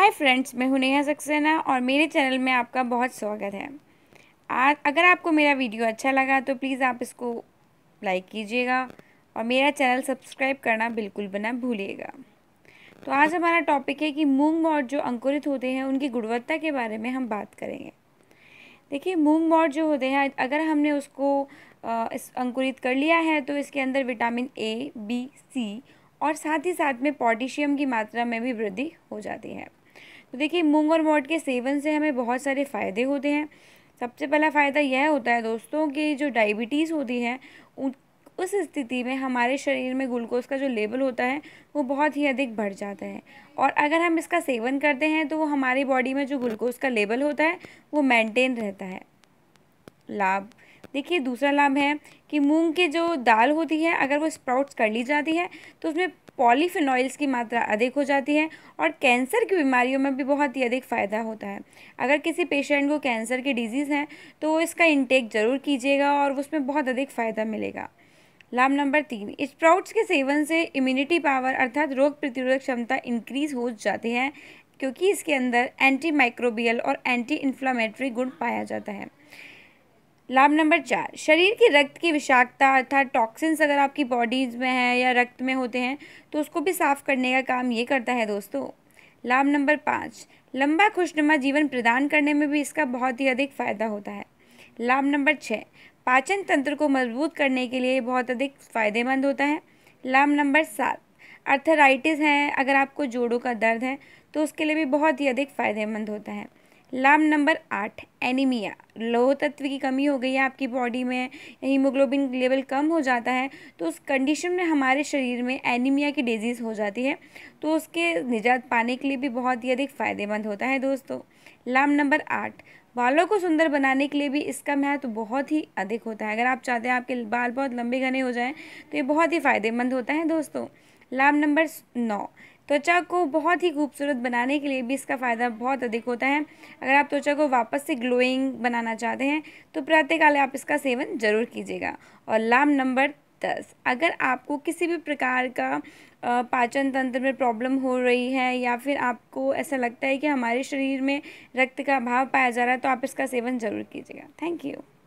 hi friends मैं हूं नेहा सक्सेना और मेरे चैनल में आपका बहुत स्वागत है आज अगर आपको मेरा वीडियो अच्छा लगा तो प्लीज़ आप इसको लाइक कीजिएगा और मेरा चैनल सब्सक्राइब करना बिल्कुल बना भूलिएगा तो आज हमारा टॉपिक है कि मूंग मोट जो अंकुरित होते हैं उनकी गुणवत्ता के बारे में हम बात करेंगे देखिए मूंग मोट जो होते हैं अगर हमने उसको इस अंकुरित कर लिया है तो इसके अंदर विटामिन ए बी सी और साथ ही साथ में पोटेशियम की मात्रा में भी वृद्धि हो जाती है तो देखिए मूंग और मोट के सेवन से हमें बहुत सारे फ़ायदे होते हैं सबसे पहला फ़ायदा यह होता है दोस्तों कि जो डायबिटीज़ होती है उस स्थिति में हमारे शरीर में ग्लूकोज का जो लेवल होता है वो बहुत ही अधिक बढ़ जाता है और अगर हम इसका सेवन करते हैं तो वो हमारी बॉडी में जो ग्लूकोज का लेवल होता है वो मेंटेन रहता है लाभ देखिए दूसरा लाभ है कि मूंग की जो दाल होती है अगर वो स्प्राउट्स कर ली जाती है तो उसमें पॉलीफिनॉइल्स की मात्रा अधिक हो जाती है और कैंसर की बीमारियों में भी बहुत ही अधिक फ़ायदा होता है अगर किसी पेशेंट को कैंसर की डिजीज़ है तो इसका इंटेक ज़रूर कीजिएगा और उसमें बहुत अधिक फ़ायदा मिलेगा लाभ नंबर तीन स्प्राउट्स के सेवन से इम्यूनिटी पावर अर्थात रोग प्रतिरोधक क्षमता इंक्रीज हो जाती है क्योंकि इसके अंदर एंटी माइक्रोबियल और एंटी इन्फ्लामेटरी गुण पाया जाता है लाभ नंबर चार शरीर की रक्त की विषाक्तता अर्थात टॉक्सिन्स अगर आपकी बॉडीज़ में है या रक्त में होते हैं तो उसको भी साफ़ करने का काम ये करता है दोस्तों लाभ नंबर पाँच लंबा खुशनुमा जीवन प्रदान करने में भी इसका बहुत ही अधिक फ़ायदा होता है लाभ नंबर छः पाचन तंत्र को मजबूत करने के लिए बहुत अधिक फ़ायदेमंद होता है लाभ नंबर सात अर्थराइटिस है अगर आपको जोड़ों का दर्द है तो उसके लिए भी बहुत ही अधिक फ़ायदेमंद होता है लाभ नंबर आठ एनीमिया लोह तत्व की कमी हो गई है आपकी बॉडी में हीमोग्लोबिन लेवल कम हो जाता है तो उस कंडीशन में हमारे शरीर में एनीमिया की डिजीज़ हो जाती है तो उसके निजात पाने के लिए भी बहुत ही अधिक फ़ायदेमंद होता है दोस्तों लाभ नंबर आठ बालों को सुंदर बनाने के लिए भी इसका महत्व तो बहुत ही अधिक होता है अगर आप चाहते हैं आपके बाल बहुत लंबे घने हो जाएँ तो ये बहुत ही फ़ायदेमंद होता है दोस्तों लाभ नंबर नौ त्वचा को बहुत ही खूबसूरत बनाने के लिए भी इसका फ़ायदा बहुत अधिक होता है अगर आप त्वचा को वापस से ग्लोइंग बनाना चाहते हैं तो प्रातःकाल आप इसका सेवन ज़रूर कीजिएगा और लाभ नंबर दस अगर आपको किसी भी प्रकार का पाचन तंत्र में प्रॉब्लम हो रही है या फिर आपको ऐसा लगता है कि हमारे शरीर में रक्त का अभाव पाया जा रहा है तो आप इसका सेवन ज़रूर कीजिएगा थैंक यू